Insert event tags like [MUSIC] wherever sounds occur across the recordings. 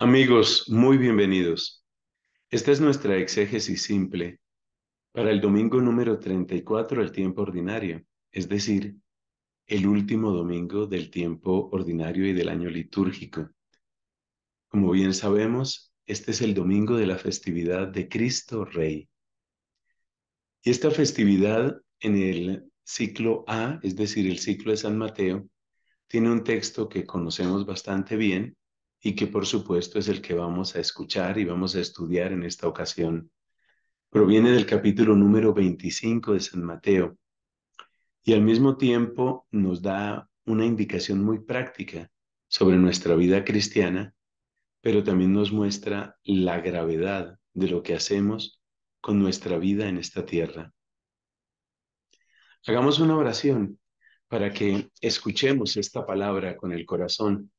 Amigos, muy bienvenidos. Esta es nuestra exégesis simple para el domingo número 34 del tiempo ordinario, es decir, el último domingo del tiempo ordinario y del año litúrgico. Como bien sabemos, este es el domingo de la festividad de Cristo Rey. Y esta festividad en el ciclo A, es decir, el ciclo de San Mateo, tiene un texto que conocemos bastante bien, y que por supuesto es el que vamos a escuchar y vamos a estudiar en esta ocasión. Proviene del capítulo número 25 de San Mateo y al mismo tiempo nos da una indicación muy práctica sobre nuestra vida cristiana, pero también nos muestra la gravedad de lo que hacemos con nuestra vida en esta tierra. Hagamos una oración para que escuchemos esta palabra con el corazón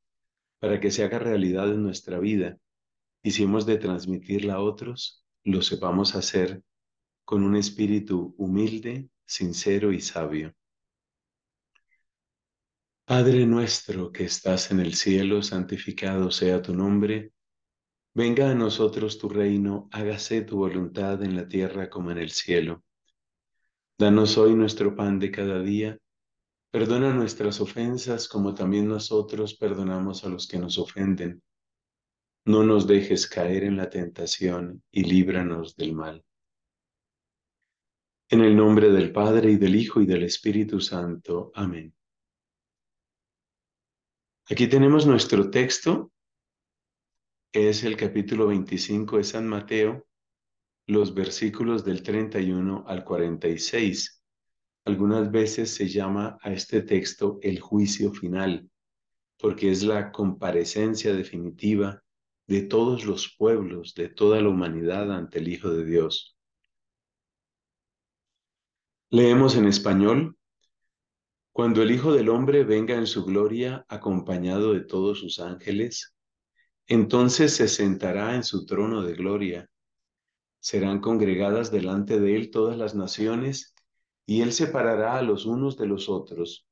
para que se haga realidad en nuestra vida y si hemos de transmitirla a otros, lo sepamos hacer con un espíritu humilde, sincero y sabio. Padre nuestro que estás en el cielo, santificado sea tu nombre. Venga a nosotros tu reino, hágase tu voluntad en la tierra como en el cielo. Danos hoy nuestro pan de cada día Perdona nuestras ofensas como también nosotros perdonamos a los que nos ofenden. No nos dejes caer en la tentación y líbranos del mal. En el nombre del Padre y del Hijo y del Espíritu Santo. Amén. Aquí tenemos nuestro texto. Es el capítulo 25 de San Mateo, los versículos del 31 al 46 algunas veces se llama a este texto el juicio final, porque es la comparecencia definitiva de todos los pueblos, de toda la humanidad ante el Hijo de Dios. Leemos en español, cuando el Hijo del Hombre venga en su gloria acompañado de todos sus ángeles, entonces se sentará en su trono de gloria. Serán congregadas delante de él todas las naciones y él separará a los unos de los otros,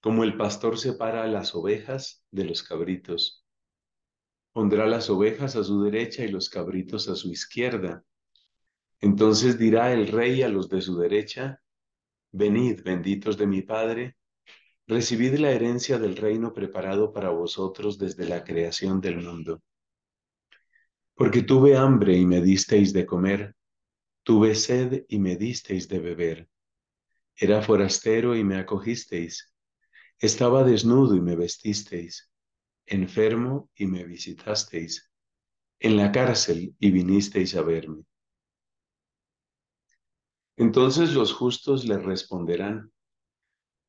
como el pastor separa a las ovejas de los cabritos. Pondrá las ovejas a su derecha y los cabritos a su izquierda. Entonces dirá el rey a los de su derecha, Venid, benditos de mi Padre, recibid la herencia del reino preparado para vosotros desde la creación del mundo. Porque tuve hambre y me disteis de comer, tuve sed y me disteis de beber era forastero y me acogisteis. Estaba desnudo y me vestisteis. Enfermo y me visitasteis. En la cárcel y vinisteis a verme. Entonces los justos le responderán,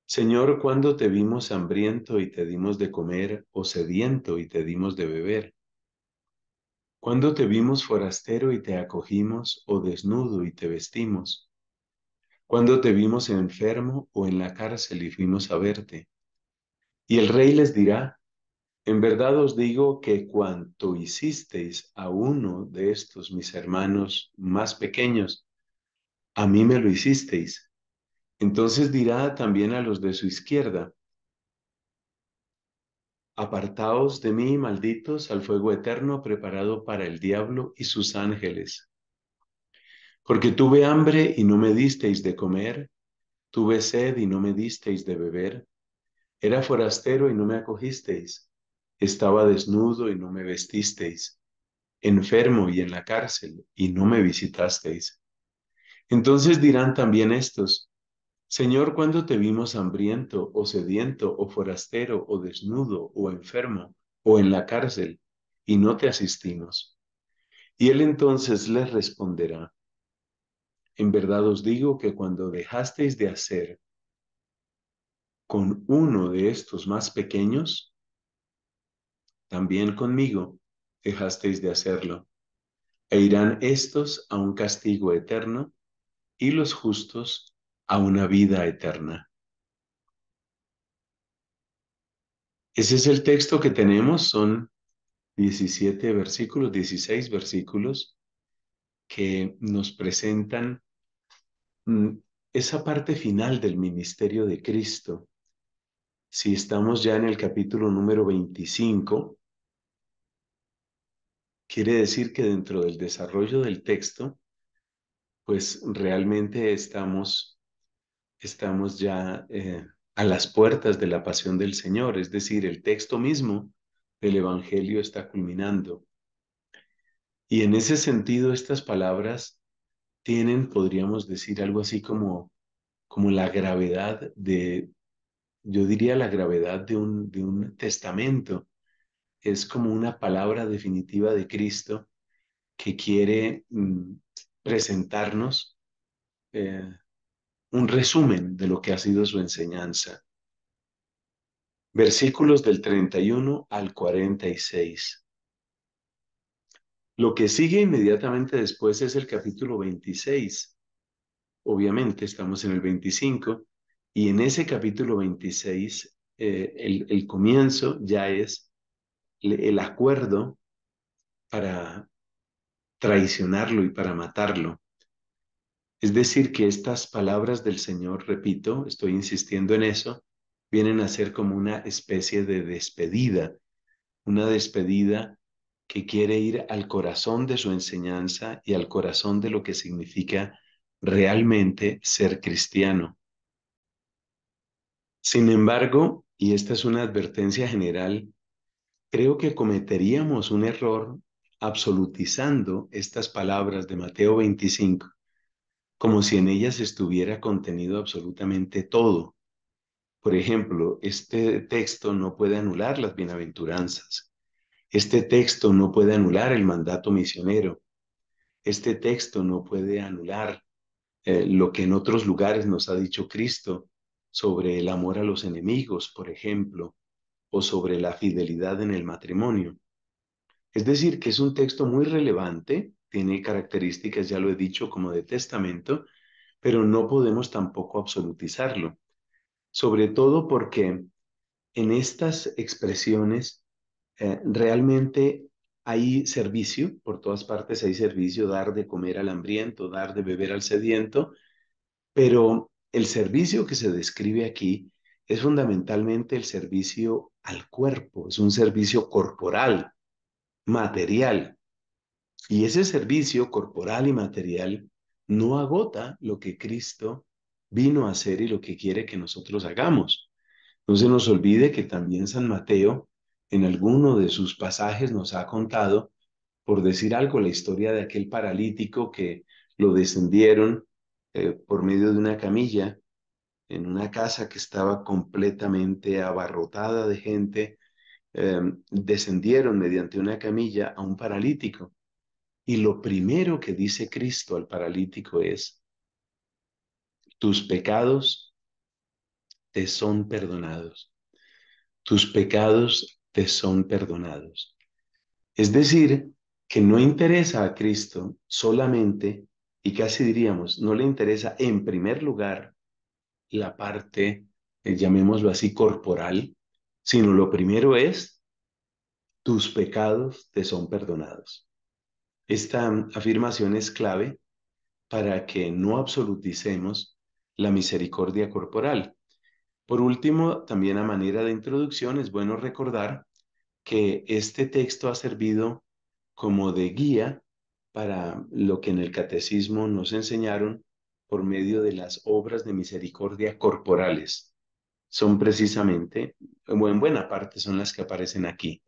Señor, ¿cuándo te vimos hambriento y te dimos de comer, o sediento y te dimos de beber? ¿Cuándo te vimos forastero y te acogimos, o desnudo y te vestimos? cuando te vimos enfermo o en la cárcel y fuimos a verte? Y el rey les dirá, en verdad os digo que cuanto hicisteis a uno de estos mis hermanos más pequeños, a mí me lo hicisteis. Entonces dirá también a los de su izquierda, apartaos de mí, malditos, al fuego eterno preparado para el diablo y sus ángeles. Porque tuve hambre y no me disteis de comer, tuve sed y no me disteis de beber, era forastero y no me acogisteis, estaba desnudo y no me vestisteis, enfermo y en la cárcel y no me visitasteis. Entonces dirán también estos, Señor, ¿cuándo te vimos hambriento o sediento o forastero o desnudo o enfermo o en la cárcel y no te asistimos? Y él entonces les responderá, en verdad os digo que cuando dejasteis de hacer con uno de estos más pequeños, también conmigo dejasteis de hacerlo. E irán estos a un castigo eterno y los justos a una vida eterna. Ese es el texto que tenemos, son 17 versículos, 16 versículos que nos presentan Mm, esa parte final del ministerio de Cristo, si estamos ya en el capítulo número 25, quiere decir que dentro del desarrollo del texto, pues realmente estamos, estamos ya eh, a las puertas de la pasión del Señor, es decir, el texto mismo del Evangelio está culminando. Y en ese sentido, estas palabras tienen, podríamos decir, algo así como, como la gravedad de, yo diría la gravedad de un, de un testamento. Es como una palabra definitiva de Cristo que quiere mm, presentarnos eh, un resumen de lo que ha sido su enseñanza. Versículos del 31 al 46. Lo que sigue inmediatamente después es el capítulo 26. Obviamente estamos en el 25 y en ese capítulo 26 eh, el, comienzo ya es el, el acuerdo para traicionarlo y para matarlo. Es decir, que estas palabras del Señor, repito, estoy insistiendo en eso, vienen a ser como una especie de despedida, una despedida que quiere ir al corazón de su enseñanza y al corazón de lo que significa realmente ser cristiano. Sin embargo, y esta es una advertencia general, creo que cometeríamos un error absolutizando estas palabras de Mateo 25, como si en ellas estuviera contenido absolutamente todo. Por ejemplo, este texto no puede anular las bienaventuranzas este texto no puede anular el mandato misionero. Este texto no puede anular eh, lo que en otros lugares nos ha dicho Cristo sobre el amor a los enemigos, por ejemplo, o sobre la fidelidad en el matrimonio. Es decir, que es un texto muy relevante, tiene características, ya lo he dicho, como de testamento, pero no podemos tampoco absolutizarlo, sobre todo porque en estas expresiones eh, realmente hay servicio, por todas partes hay servicio, dar de comer al hambriento, dar de beber al sediento, pero el servicio que se describe aquí es fundamentalmente el servicio al cuerpo, es un servicio corporal, material. Y ese servicio corporal y material no agota lo que Cristo vino a hacer y lo que quiere que nosotros hagamos. No se nos olvide que también San Mateo en alguno de sus pasajes nos ha contado, por decir algo, la historia de aquel paralítico que lo descendieron eh, por medio de una camilla en una casa que estaba completamente abarrotada de gente, em, descendieron mediante una camilla a un paralítico. Y lo primero que dice Cristo al paralítico es, tus pecados te son perdonados, tus pecados te son perdonados. Es decir, que no interesa a Cristo solamente, y casi diríamos, no le interesa en primer lugar la parte, eh, llamémoslo así, corporal, sino lo primero es, tus pecados te son perdonados. Esta afirmación es clave para que no absoluticemos la misericordia corporal. Por último, también a manera de introducción, es bueno recordar que este texto ha servido como de guía para lo que en el catecismo nos enseñaron por medio de las obras de misericordia corporales. Son precisamente, en buena parte son las que aparecen aquí.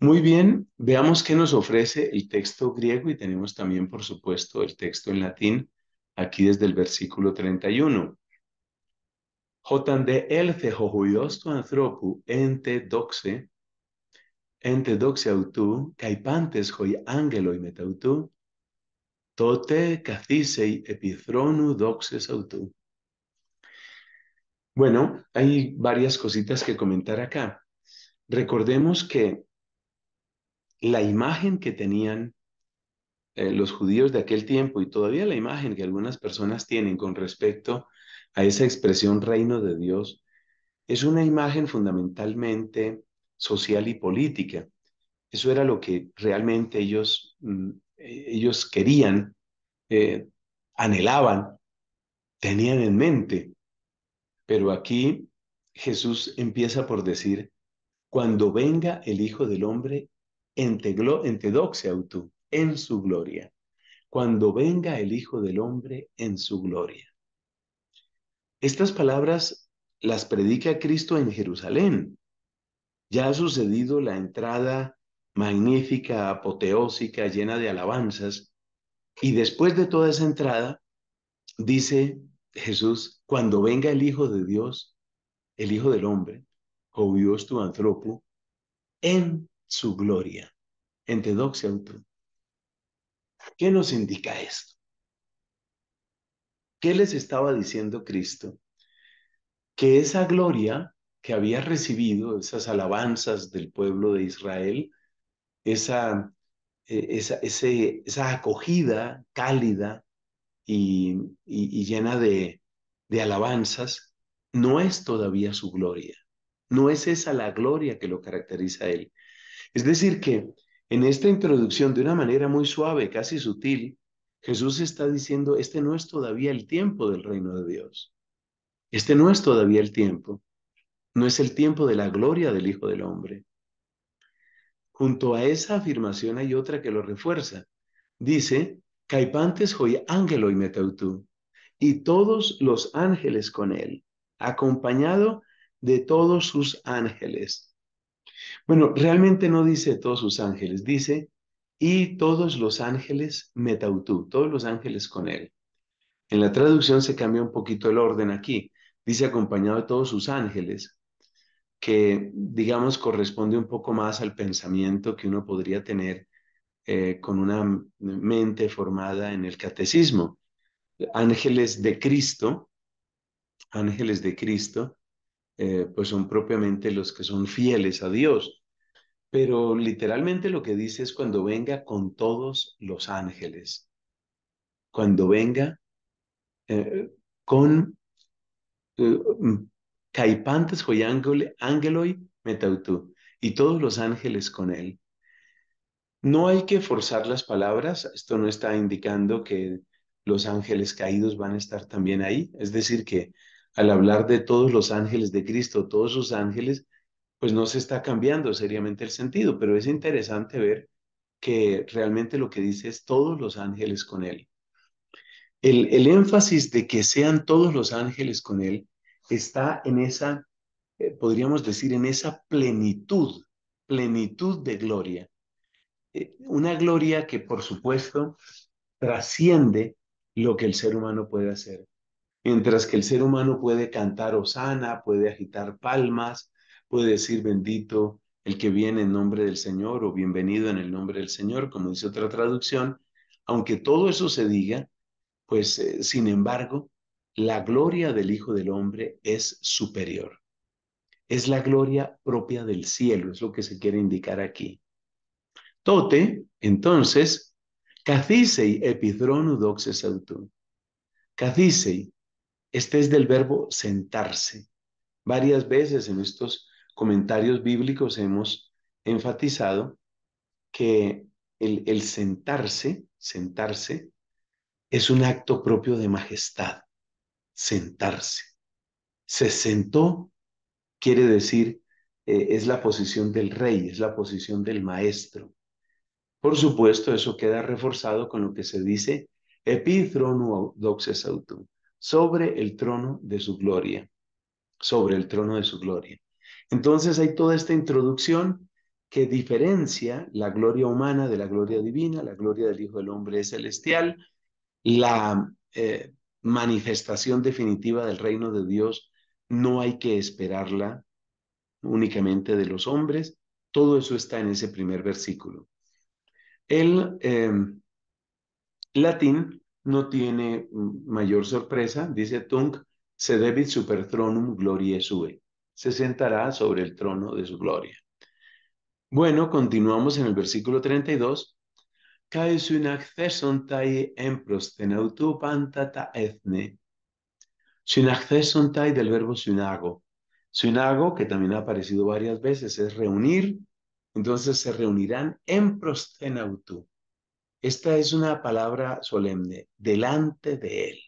Muy bien, veamos qué nos ofrece el texto griego y tenemos también, por supuesto, el texto en latín, aquí desde el versículo 31. Jotan de elce anthropu ente doxe ente autú, caipantes hoi angeloi metautú, tote cacisei epithronu doxes autú. Bueno, hay varias cositas que comentar acá. Recordemos que la imagen que tenían eh, los judíos de aquel tiempo y todavía la imagen que algunas personas tienen con respecto a esa expresión reino de Dios es una imagen fundamentalmente social y política. Eso era lo que realmente ellos, mm, ellos querían, eh, anhelaban, tenían en mente. Pero aquí Jesús empieza por decir, cuando venga el Hijo del Hombre, en te tú, en su gloria. Cuando venga el Hijo del Hombre en su gloria. Estas palabras las predica Cristo en Jerusalén, ya ha sucedido la entrada magnífica, apoteósica, llena de alabanzas. Y después de toda esa entrada, dice Jesús, cuando venga el Hijo de Dios, el Hijo del Hombre, Jovios este tu antropo, en su gloria, en auto. ¿Qué nos indica esto? ¿Qué les estaba diciendo Cristo? Que esa gloria que había recibido esas alabanzas del pueblo de Israel, esa, eh, esa acogida cálida y, llena de, de alabanzas, no es todavía su gloria, no es esa la gloria que lo caracteriza a él. Es decir, que en esta introducción, de una manera muy suave, casi sutil, Jesús está diciendo, este no es todavía el tiempo del reino de Dios. Este no es todavía el tiempo. No es el tiempo de la gloria del Hijo del Hombre. Junto a esa afirmación hay otra que lo refuerza. Dice, Caipantes hoy ángelo y metautú, y todos los ángeles con él, acompañado de todos sus ángeles. Bueno, realmente no dice todos sus ángeles, dice, y todos los ángeles metautú, todos los ángeles con él. En la traducción se cambia un poquito el orden aquí. Dice acompañado de todos sus ángeles, que, digamos, corresponde un poco más al pensamiento que uno podría tener eh, con una mente formada en el catecismo. Ángeles de Cristo, ángeles de Cristo, eh, pues son propiamente los que son fieles a Dios. Pero literalmente lo que dice es cuando venga con todos los ángeles. Cuando venga eh, con Caipantes Metautú, y todos los ángeles con él. No hay que forzar las palabras, esto no está indicando que los ángeles caídos van a estar también ahí, es decir, que al hablar de todos los ángeles de Cristo, todos sus ángeles, pues no se está cambiando seriamente el sentido, pero es interesante ver que realmente lo que dice es todos los ángeles con él. el énfasis de que sean todos los ángeles con él está en esa, eh, podríamos decir, en esa plenitud, plenitud de gloria. Eh, una gloria que, por supuesto, trasciende lo que el ser humano puede hacer. Mientras que el ser humano puede cantar hosana, puede agitar palmas, puede decir bendito el que viene en nombre del Señor o bienvenido en el nombre del Señor, como dice otra traducción, aunque todo eso se diga, pues eh, sin embargo, la gloria del Hijo del Hombre es superior. Es la gloria propia del cielo, es lo que se quiere indicar aquí. Tote, entonces, Cacisei, epidronu doxes autu. este es del verbo sentarse. Varias veces en estos comentarios bíblicos hemos enfatizado que el sentarse, sentarse, es un acto propio de majestad sentarse. Se sentó, quiere decir, eh, es la posición del rey, es la posición del maestro. Por supuesto, eso queda reforzado con lo que se dice epithronu doxes sobre el trono de su gloria, sobre el trono de su gloria. Entonces hay toda esta introducción que diferencia la gloria humana de la gloria divina, la gloria del Hijo del Hombre es celestial, la eh, manifestación definitiva del reino de Dios no hay que esperarla únicamente de los hombres. Todo eso está en ese primer versículo. El em, latín no tiene mayor sorpresa, dice Tung, se super tronum gloriae sue, se sentará sobre el trono de su gloria. Bueno, continuamos en el versículo 32, kai en un pantata ethne. del verbo sunago. Sunago, que también ha aparecido varias veces, es reunir. Entonces se reunirán en prostenautu. Esta es una palabra solemne, delante de él.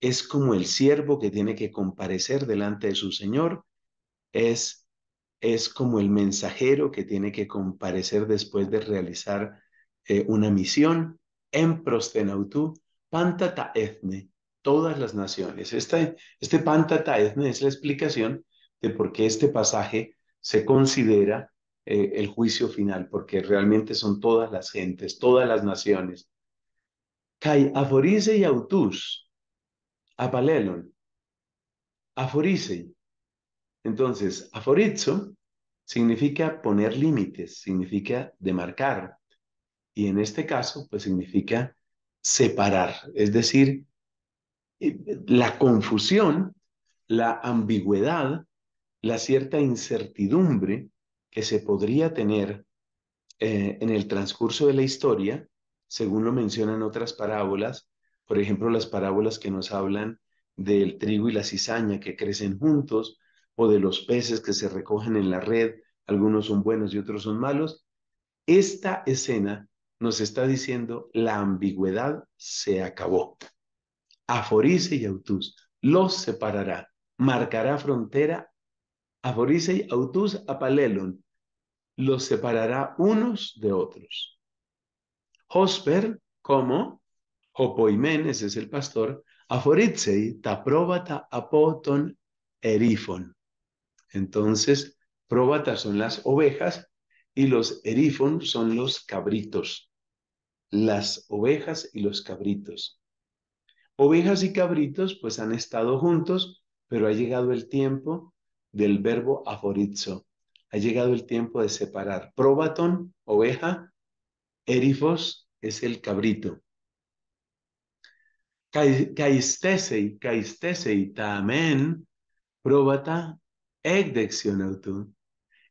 Es como el siervo que tiene que comparecer delante de su Señor. Es, es como el mensajero que tiene que comparecer después de realizar eh, una misión, en prostenautú, pantata etne, todas las naciones. Este, este pantata etne es la explicación de por qué este pasaje se considera eh, el juicio final, porque realmente son todas las gentes, todas las naciones. Kai aforisei autus, apalelon, aforisei. Entonces, aforizo significa poner límites, significa demarcar, y en este caso, pues significa separar, es decir, eh, la confusión, la ambigüedad, la cierta incertidumbre que se podría tener eh, en el transcurso de la historia, según lo mencionan otras parábolas, por ejemplo, las parábolas que nos hablan del trigo y la cizaña que crecen juntos, o de los peces que se recogen en la red, algunos son buenos y otros son malos, esta escena nos está diciendo la ambigüedad se acabó. Aforice y autus los separará, marcará frontera. Aforice y apalelon los separará unos de otros. Hosper, como ese es el pastor, ta taprobata apoton erifon. Entonces, probata son las ovejas y los erifon son los cabritos las ovejas y los cabritos. Ovejas y cabritos pues han estado juntos, pero ha llegado el tiempo del verbo aforizo. Ha llegado el tiempo de separar. Probaton, oveja, erifos es el cabrito. Caistesei, caistesei, tamen, probata, egdexionautu.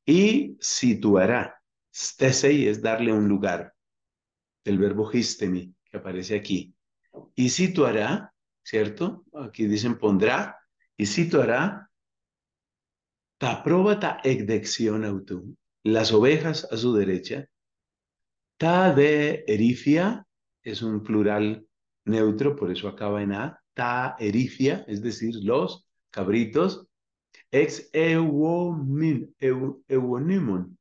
Y situará. Stesei es darle un lugar del verbo histemi, que aparece aquí. Y situará, ¿cierto? Aquí dicen pondrá, y situará ta probata ecdexion autum, las ovejas a su derecha, ta de erifia, es un plural neutro, por eso acaba en a, ta erifia, es decir, los cabritos, ex euonimon, euonimon,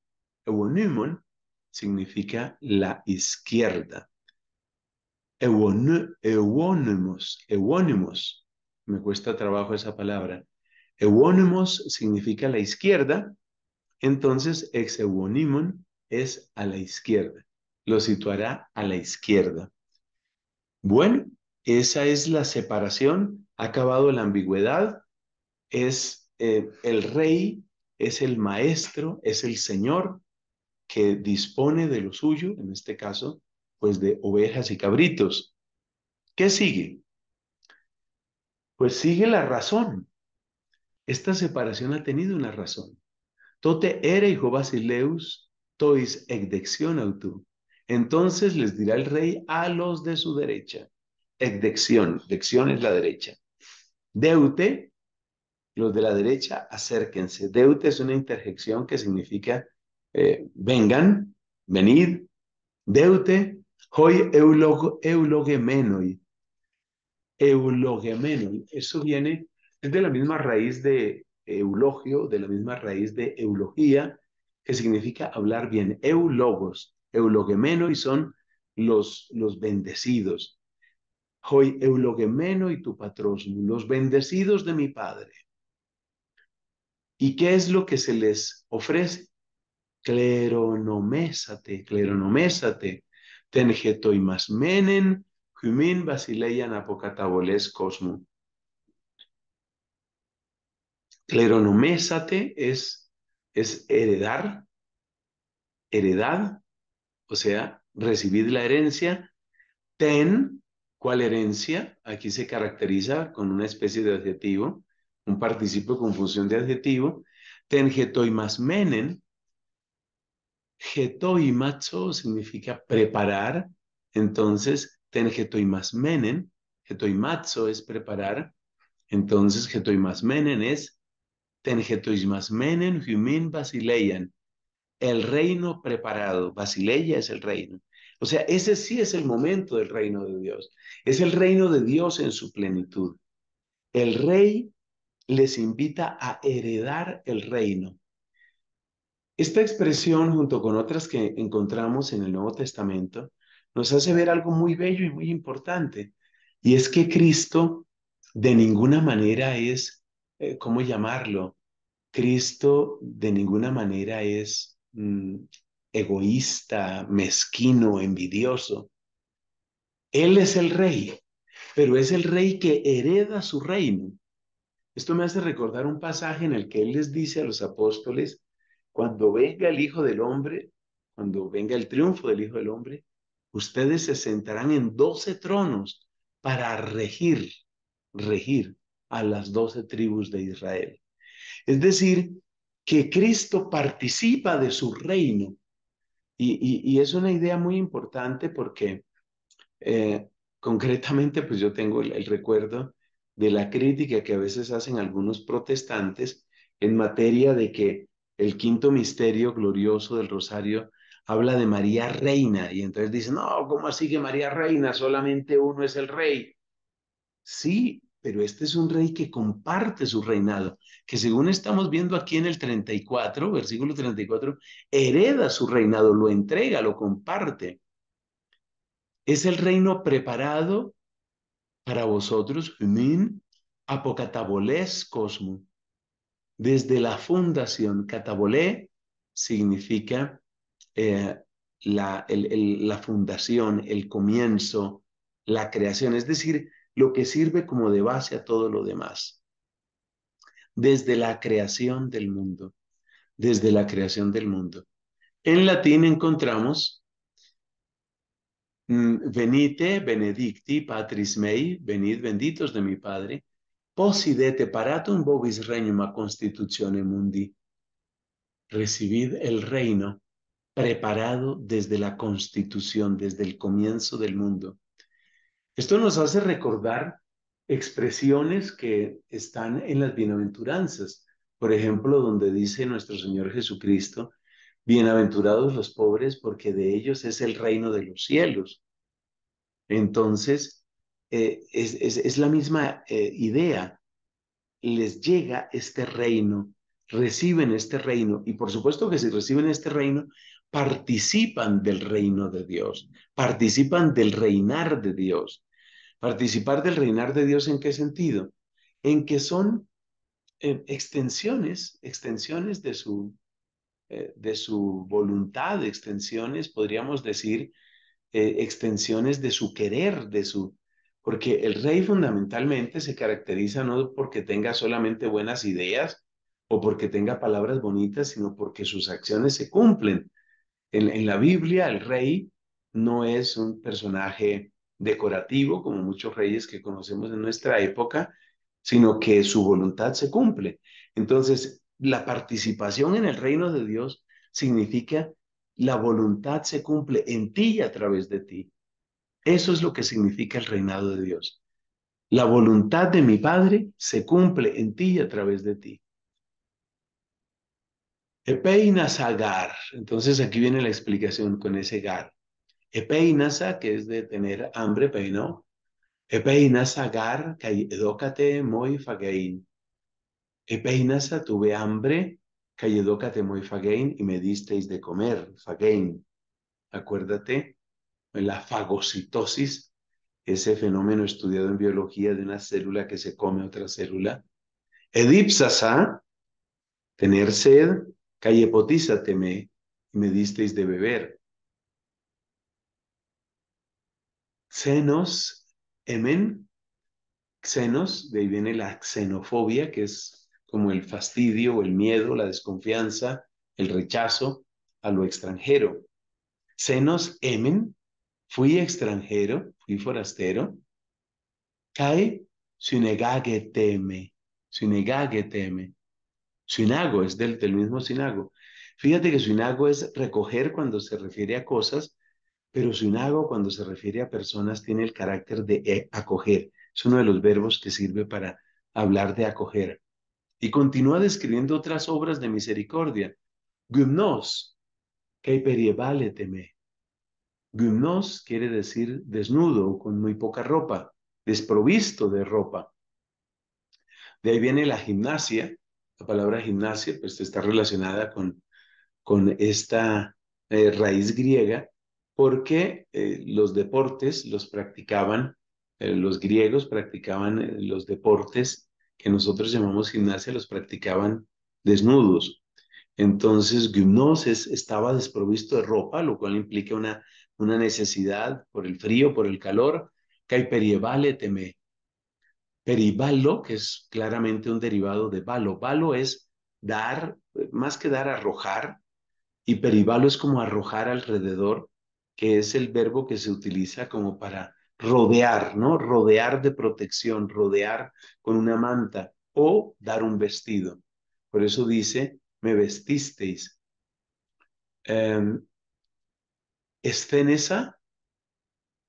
significa la izquierda. Euónimos, euónimos, me cuesta trabajo esa palabra. Euónimos significa la izquierda, entonces ex es a la izquierda, lo situará a la izquierda. Bueno, esa es la separación, ha acabado la ambigüedad, es eh, el rey, es el maestro, es el señor, que dispone de lo suyo, en este caso, pues de ovejas y cabritos. ¿Qué sigue? Pues sigue la razón. Esta separación ha tenido una razón. Tote ere hijo basileus, tois autu. Entonces les dirá el rey a los de su derecha. Egdexión, dección es la derecha. Deute, los de la derecha, acérquense. Deute es una interjección que significa eh, vengan, venid, deute, hoy eulog, eulogemenoi. Eulogemenoi, eso viene, de la misma raíz de eulogio, de la misma raíz de eulogía, que significa hablar bien. Eulogos, eulogemenoi son los, los bendecidos. Hoy eulogemenoi tu patrosmo, los bendecidos de mi Padre. ¿Y qué es lo que se les ofrece? cleronomésate, cleronomésate, tenjetoimas menen, humin basileian apocataboles cosmo. Cleronomésate es, es heredar, heredad, o sea, recibir la herencia. Ten, ¿cuál herencia? Aquí se caracteriza con una especie de adjetivo, un participio con función de adjetivo. más menen, Geto y macho significa preparar, entonces ten geto y menen, y es preparar, entonces geto y menen es ten geto y menen, humin basileian, el reino preparado, basileia es el reino. O sea, ese sí es el momento del reino de Dios, es el reino de Dios en su plenitud. El rey les invita a heredar el reino. Esta expresión, junto con otras que encontramos en el Nuevo Testamento, nos hace ver algo muy bello y muy importante, y es que Cristo de ninguna manera es, eh, ¿cómo llamarlo? Cristo de ninguna manera es mm, egoísta, mezquino, envidioso. Él es el rey, pero es el rey que hereda su reino. Esto me hace recordar un pasaje en el que Él les dice a los apóstoles, cuando venga el Hijo del Hombre, cuando venga el triunfo del Hijo del Hombre, ustedes se sentarán en doce tronos para regir, regir a las doce tribus de Israel. Es decir, que Cristo participa de su reino. Y, es una idea muy importante porque eh, concretamente, pues yo tengo el recuerdo de la crítica que a veces hacen algunos protestantes en materia de que el quinto misterio glorioso del rosario habla de María Reina y entonces dice no, ¿cómo así que María Reina? Solamente uno es el rey. Sí, pero este es un rey que comparte su reinado, que según estamos viendo aquí en el 34, versículo 34, hereda su reinado, lo entrega, lo comparte. Es el reino preparado para vosotros, min apocatabolés desde la fundación. Catabolé significa eh, la, la fundación, el comienzo, la creación, es decir, lo que sirve como de base a todo lo demás. Desde la creación del mundo, desde la creación del mundo. En latín encontramos mm, venite benedicti patris mei, venid benditos de mi Padre, posidete paratum vobis regnum a constitutione mundi. Recibid el reino preparado desde la constitución, desde el comienzo del mundo. Esto nos hace recordar expresiones que están en las bienaventuranzas. Por ejemplo, donde dice nuestro Señor Jesucristo, bienaventurados los pobres porque de ellos es el reino de los cielos. Entonces, eh, es, es, la misma eh, idea. Les llega este reino, reciben este reino y por supuesto que si reciben este reino, participan del reino de Dios, participan del reinar de Dios. Participar del reinar de Dios en qué sentido? En que son eh, extensiones, extensiones de su, de su voluntad, extensiones, podríamos decir, extensiones de su querer, de su, porque el rey fundamentalmente se caracteriza no porque tenga solamente buenas ideas o porque tenga palabras bonitas, sino porque sus acciones se cumplen. En, la Biblia el rey no es un personaje decorativo como muchos reyes que conocemos en nuestra época, sino que su voluntad se cumple. Entonces, la participación en el reino de Dios significa la voluntad se cumple en ti y a través de ti. Eso es lo que significa el reinado de Dios. La voluntad de mi Padre se cumple en ti y a través de ti. Epeinas agar. Entonces aquí viene la explicación con ese gar. Epeinasa, que es de tener hambre, peino. Epeinas agar, edócate muy fagein. Epeinasa, tuve hambre, edócate muy fagein y me disteis de comer, fagein. Acuérdate la fagocitosis, ese fenómeno estudiado en biología de una célula que se come otra célula. Edipsasa, ¿ah? tener sed, callepotízateme, y me disteis de beber. Xenos, emen, xenos, de ahí viene la xenofobia, que es como el fastidio, el miedo, la desconfianza, el rechazo a lo extranjero. Xenos, emen, fui extranjero, fui forastero. Kai teme, teme. sinago es del, mismo sinago. Fíjate que sinago es recoger cuando se refiere a cosas, pero sinago cuando se refiere a personas tiene el carácter de eh, acoger. Es uno de los verbos que sirve para hablar de acoger. Y continúa describiendo otras obras de misericordia. Gymnos, kai teme. Gymnos quiere decir desnudo, con muy poca ropa, desprovisto de ropa. De ahí viene la gimnasia. La palabra gimnasia pues, está relacionada con, con esta eh, raíz griega, porque eh, los deportes los practicaban, eh, los griegos practicaban los deportes que nosotros llamamos gimnasia, los practicaban desnudos. Entonces, gymnos estaba desprovisto de ropa, lo cual implica una una necesidad por el frío, por el calor, que hay teme. Perivalo, que es claramente un derivado de balo. Valo es dar, más que dar, arrojar, y perivalo es como arrojar alrededor, que es el verbo que se utiliza como para rodear, ¿no? Rodear de protección, rodear con una manta o dar un vestido. Por eso dice, me vestisteis. Em, escenesa,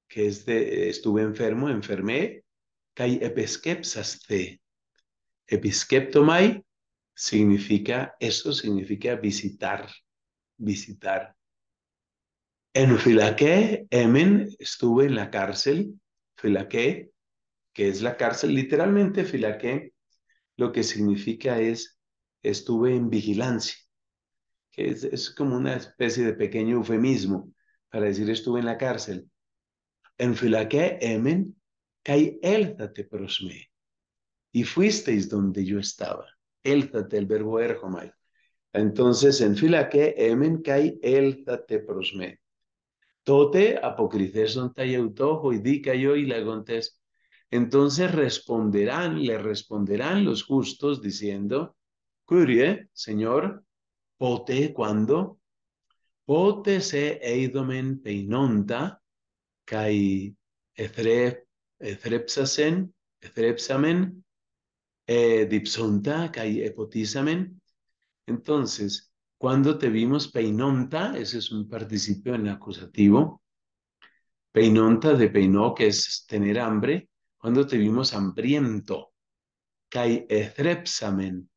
que es de, estuve enfermo, enfermé, kai episkepsaste. Episkeptomai significa, eso significa visitar, visitar. En Filaque, Emen, estuve en la cárcel, Filaque, que es la cárcel, literalmente Filaque, lo que significa es, estuve en vigilancia, que es como una especie de pequeño eufemismo para decir estuve en la cárcel. En Filaque Emen, Kai Elzate prosme. Y fuisteis donde yo estaba. Elzate, el verbo erjomai. Entonces, en Filaque Emen, Kai Elzate prosme. Tote apocrices don y dica yo y lagontes. Entonces responderán, le responderán los justos diciendo, Curie, Señor, pote, cuando Pote se eidomen peinonta, kai ethrepsasen, ethrepsamen, e kai epotisamen. Entonces, cuando te vimos peinonta, ese es un participio en acusativo. Peinonta de peinó, que es tener hambre. Cuando te vimos hambriento, kai ethrepsamen.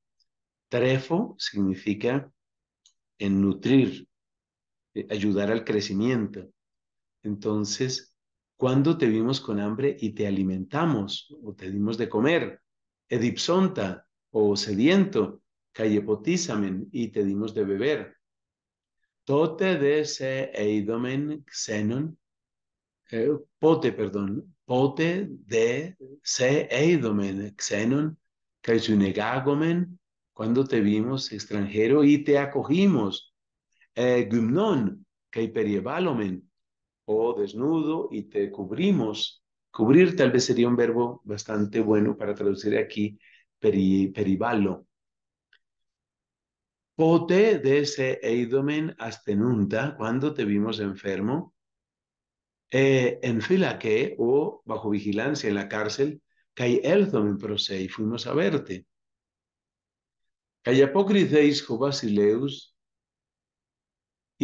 Trefo significa en nutrir, eh, ayudar al crecimiento. Entonces, ¿cuándo te vimos con hambre y te alimentamos o te dimos de comer? Edipsonta o sediento, callepotizamen y te dimos de beber. Tote de se eidomen xenon, eh, pote, perdón, pote de se eidomen xenon, caisunegagomen, cuando te vimos extranjero y te acogimos eh, gymnon, o desnudo y te cubrimos. Cubrir tal vez sería un verbo bastante bueno para traducir aquí, peribalo. Pote de eidomen astenunta, cuando te vimos enfermo, eh, en fila que, o bajo vigilancia en la cárcel, kai elzomen prosei, fuimos a verte. Kai jo basileus,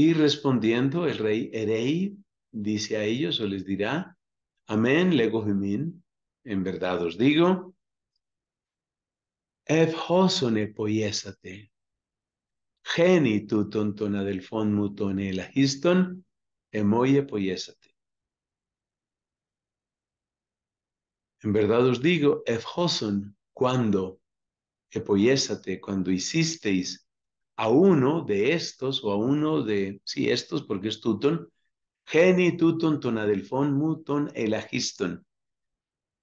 y respondiendo el rey Erei, dice a ellos o les dirá, Amén, lego jimín, en verdad os digo, Efhosone poiesate, tu tontona del fon mutone histon, emoye poiesate. En verdad os digo, efhoson, cuando, epoyésate, cuando hicisteis, a uno de estos o a uno de, sí, estos porque es Tutón, Geni Tutón Tonadelfón Muton Elagiston,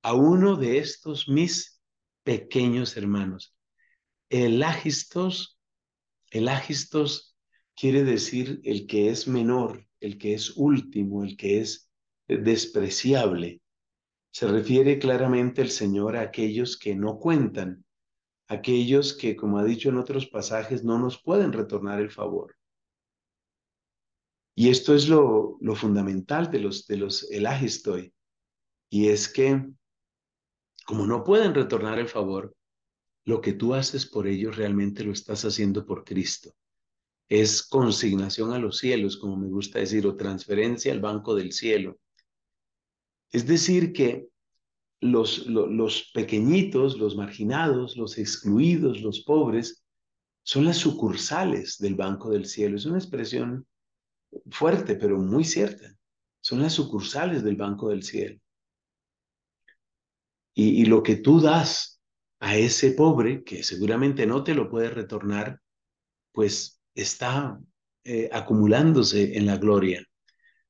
a uno de estos mis pequeños hermanos. Elagistos, Elagistos quiere decir el que es menor, el que es último, el que es despreciable. Se refiere claramente el Señor a aquellos que no cuentan, aquellos que, como ha dicho en otros pasajes, no nos pueden retornar el favor. Y esto es lo, lo fundamental de los, de los estoy Y es que, como no pueden retornar el favor, lo que tú haces por ellos realmente lo estás haciendo por Cristo. Es consignación a los cielos, como me gusta decir, o transferencia al banco del cielo. Es decir, que los, pequeñitos, los marginados, los excluidos, los pobres, son las sucursales del Banco del Cielo. Es una expresión fuerte, pero muy cierta. Son las sucursales del Banco del Cielo. Y, lo que tú das a ese pobre, que seguramente no te lo puede retornar, pues está eh, acumulándose en la gloria.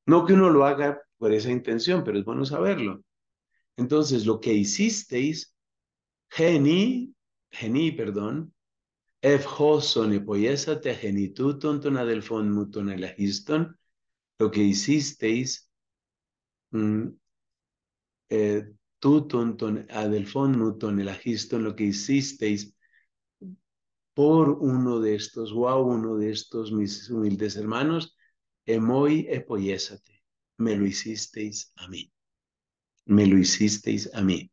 No que uno lo haga por esa intención, pero es bueno saberlo. Entonces, lo que hicisteis, geni, geni, perdón, ef epoyésate epoyesate geni tutonton del muton el elagiston, lo que hicisteis, tutonton mm, eh, tu adelfon ah, muton lo que hicisteis por uno de estos, o a uno de estos, mis humildes hermanos, emoi epoyesate, me lo hicisteis a mí me lo hicisteis a mí.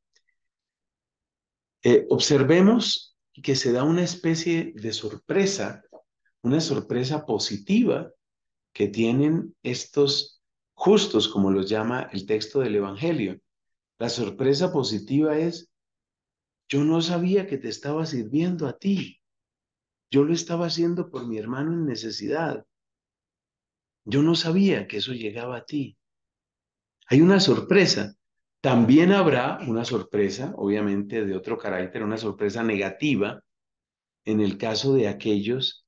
Eh, observemos que se da una especie de sorpresa, una sorpresa positiva que tienen estos justos, como los llama el texto del Evangelio. La sorpresa positiva es, yo no sabía que te estaba sirviendo a ti. Yo lo estaba haciendo por mi hermano en necesidad. Yo no sabía que eso llegaba a ti. Hay una sorpresa también habrá una sorpresa, obviamente de otro carácter, una sorpresa negativa en el caso de aquellos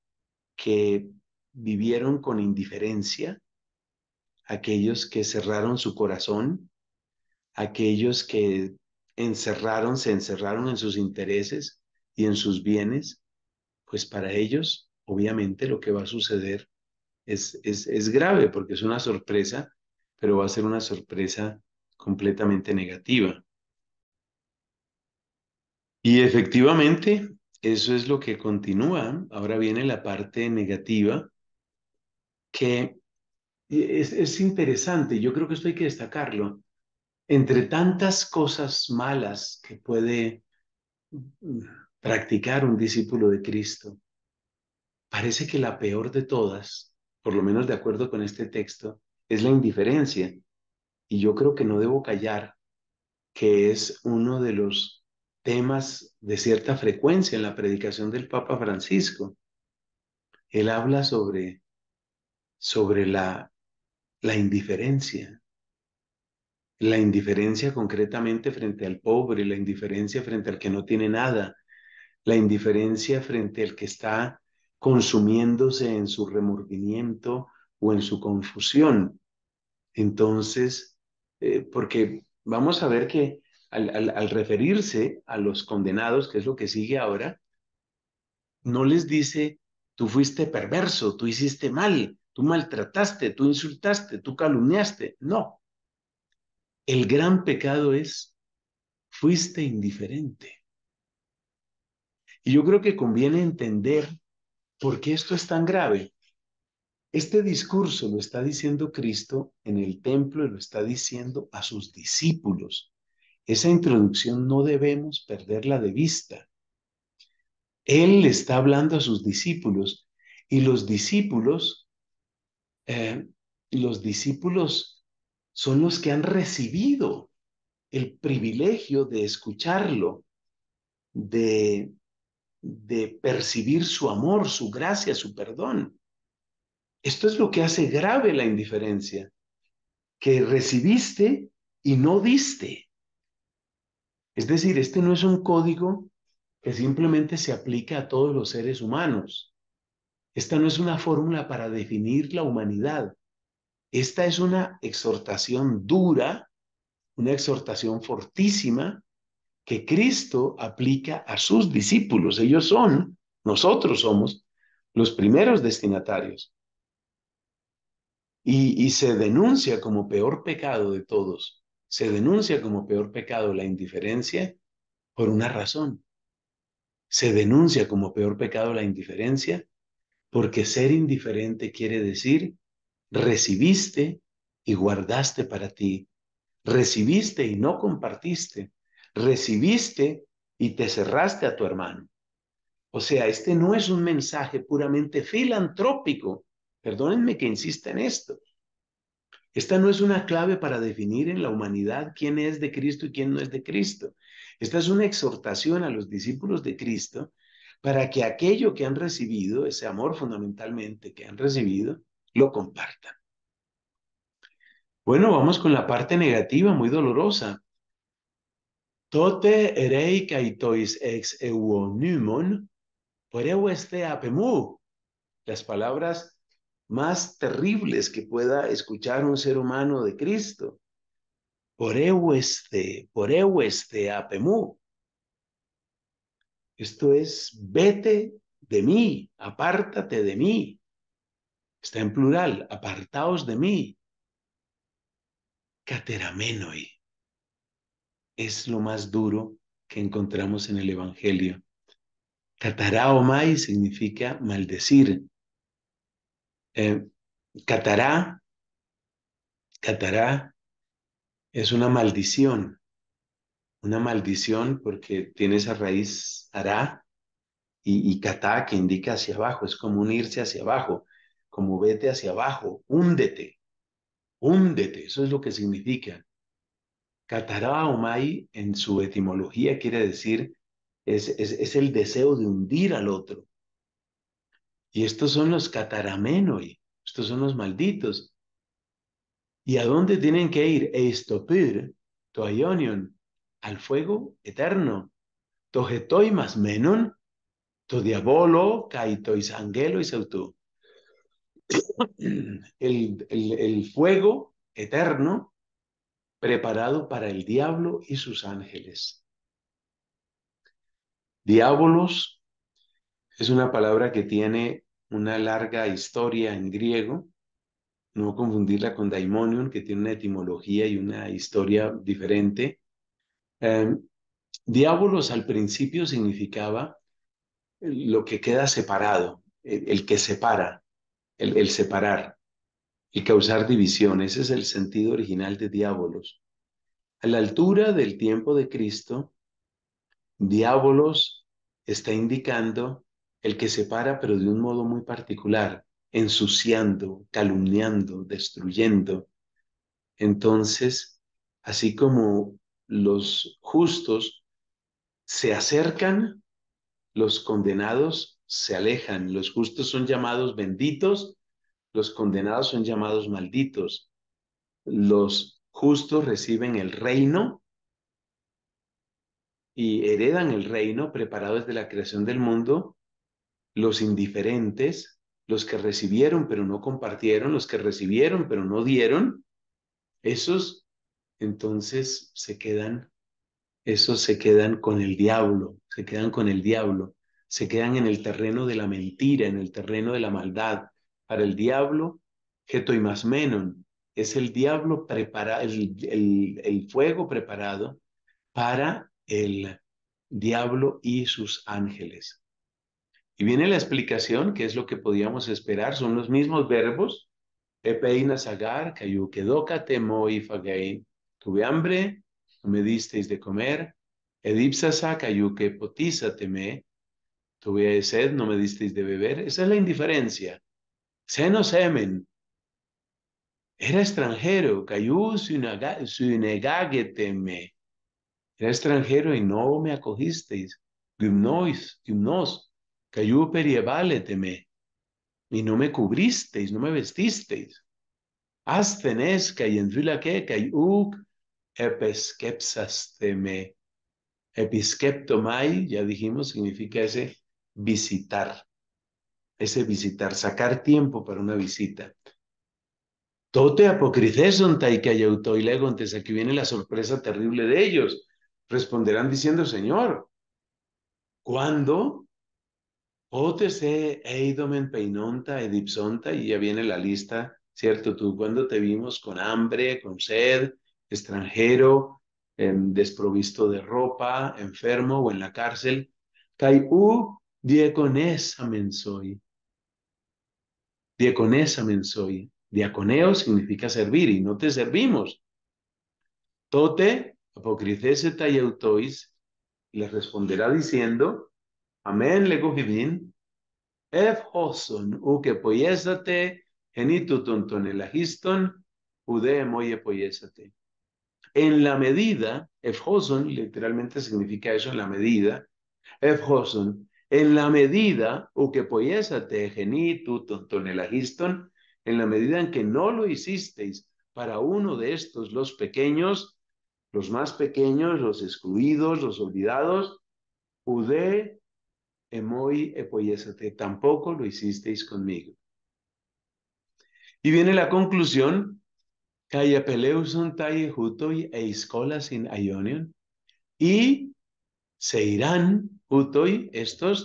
que vivieron con indiferencia, aquellos que cerraron su corazón, aquellos que encerraron, se encerraron en sus intereses y en sus bienes, pues para ellos, obviamente, lo que va a suceder es, es, es grave, porque es una sorpresa, pero va a ser una sorpresa completamente negativa. Y efectivamente, eso es lo que continúa. Ahora viene la parte negativa, que e-, es, interesante, yo creo que esto hay que destacarlo. Entre tantas cosas malas que puede practicar un discípulo de Cristo, parece que la peor de todas, por lo menos de acuerdo con este texto, es la indiferencia y yo creo que no debo callar, que es uno de los temas de cierta frecuencia en la predicación del Papa Francisco. Él habla sobre, sobre la, la indiferencia, la indiferencia concretamente frente al pobre, la indiferencia frente al que no tiene nada, la indiferencia frente al que está consumiéndose en su remordimiento o en su confusión. Entonces, eh, porque vamos a ver que al, al referirse a los condenados, que es lo que sigue ahora, no les dice, tú fuiste perverso, tú hiciste mal, tú maltrataste, tú insultaste, tú calumniaste. No. El gran pecado es, fuiste indiferente. Y yo creo que conviene entender por qué esto es tan grave. Este discurso lo está diciendo Cristo en el templo y lo está diciendo a sus discípulos. Esa introducción no debemos perderla de vista. Él le está hablando a sus discípulos y los discípulos, eh, los discípulos son los que han recibido el privilegio de escucharlo, de percibir su amor, su gracia, su perdón. Esto es lo que hace grave la indiferencia, que recibiste y no diste. Es decir, este no es un código que simplemente se aplica a todos los seres humanos. Esta no es una fórmula para definir la humanidad. Esta es una exhortación dura, una exhortación fortísima que Cristo aplica a sus discípulos. Ellos son, nosotros somos, los primeros destinatarios. Y, se denuncia como peor pecado de todos, se denuncia como peor pecado la indiferencia por una razón. Se denuncia como peor pecado la indiferencia porque ser indiferente quiere decir recibiste y guardaste para ti, recibiste y no compartiste, recibiste y te cerraste a tu hermano. O sea, este no es un mensaje puramente filantrópico Perdónenme que insista en esto. Esta no es una clave para definir en la humanidad quién es de Cristo y quién no es de Cristo. Esta es una exhortación a los discípulos de Cristo para que aquello que han recibido, ese amor fundamentalmente que han recibido, lo compartan. Bueno, vamos con la parte negativa, muy dolorosa. Tote erei kaitois ex este apemu. Las palabras más terribles que pueda escuchar un ser humano de Cristo. Por este, por este apemú. Esto es, vete de mí, apártate de mí. Está en plural, apartaos de mí. Cateramenoi es lo más duro que encontramos en el Evangelio. Cataraomai significa maldecir, eh, catará, catará es una maldición, una maldición porque tiene esa raíz hará y, y que indica hacia abajo, es como unirse hacia abajo, como vete hacia abajo, húndete, húndete, eso es lo que significa. Catará mai en su etimología quiere decir es, es el deseo de hundir al otro, y estos son los cataramenoi, estos son los malditos. ¿Y a dónde tienen que ir? Eistopir, Ionion, al fuego eterno. Tohetoimas menon, to diabolo, kai angelo y sautú. [CLEARS THROAT] El, el, fuego eterno preparado para el diablo y sus ángeles. Diábolos es una palabra que tiene una larga historia en griego, no confundirla con daimonion, que tiene una etimología y una historia diferente. Em, diabolos al principio significaba lo que queda separado, el, que separa, el, el, separar, el causar división. Ese es el sentido original de diabolos. A la altura del tiempo de Cristo, diabolos está indicando el que separa, pero de un modo muy particular, ensuciando, calumniando, destruyendo. Entonces, así como los justos se acercan, los condenados se alejan, los justos son llamados benditos, los condenados son llamados malditos, los justos reciben el reino y heredan el reino preparado desde la creación del mundo los indiferentes, los que recibieron pero no compartieron, los que recibieron pero no dieron, esos entonces se quedan, esos se quedan con el diablo, se quedan con el diablo, se quedan en el terreno de la mentira, en el terreno de la maldad. Para el diablo, Geto y más es el diablo prepara, el fuego preparado para el diablo y sus ángeles. Y viene la explicación, que es lo que podíamos esperar, son los mismos verbos. Epeina sagar, y Tuve hambre, no me disteis de comer. Edipsasa, cayuque potiza Tuve sed, no me disteis de beber. Esa es la indiferencia. Senosemen. semen. Era extranjero, Era extranjero y no me acogisteis. Gymnois, gymnos y no me cubristeis, no me vestisteis. Astenesca y que cayuc episkepsasteme. Episkeptomai, ya dijimos, significa ese visitar. Ese visitar, sacar tiempo para una visita. Tote apocriceson taikayautoilegontes, aquí viene la sorpresa terrible de ellos. Responderán diciendo, Señor, ¿cuándo peinonta edipsonta, y ya viene la lista, ¿cierto? Tú cuando te vimos con hambre, con sed, extranjero, desprovisto de ropa, enfermo o en la cárcel, kai u diecones amensoi. men Diaconeo significa servir y no te servimos. Tote, apocricese y le responderá diciendo, Amén, le gujibin. Ef hoson, uke poyesate, genitutun tonelagiston, ude moye poyesate. En la medida, ef literalmente significa eso, en la medida. Ef en la medida, uke poyesate, genitutun tonelagiston, en la medida en que no lo hicisteis para uno de estos, los pequeños, los más pequeños, los excluidos, los olvidados, ude emoi epoyésate, eh, pues, tampoco lo hicisteis conmigo. Y viene la conclusión, peleuson taie hutoi e escolas in y se irán hutoi estos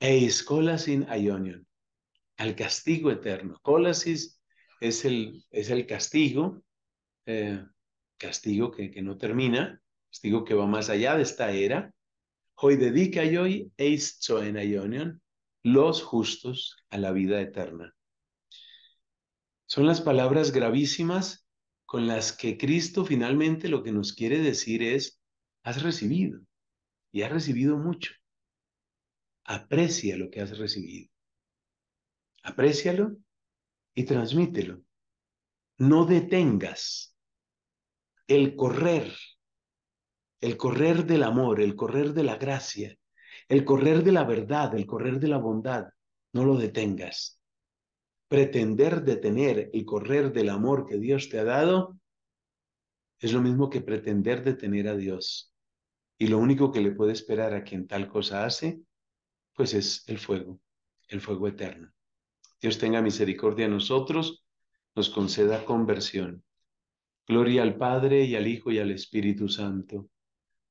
e sin in al castigo eterno. Colasis es el, es el castigo, eh, castigo que, que no termina, castigo que va más allá de esta era, Hoy dedica hoy eis en los justos a la vida eterna. Son las palabras gravísimas con las que Cristo finalmente lo que nos quiere decir es, has recibido y has recibido mucho. Aprecia lo que has recibido. aprecialo y transmítelo. No detengas el correr el correr del amor, el correr de la gracia, el correr de la verdad, el correr de la bondad, no lo detengas. Pretender detener el correr del amor que Dios te ha dado es lo mismo que pretender detener a Dios. Y lo único que le puede esperar a quien tal cosa hace, pues es el fuego, el fuego eterno. Dios tenga misericordia de nosotros, nos conceda conversión. Gloria al Padre y al Hijo y al Espíritu Santo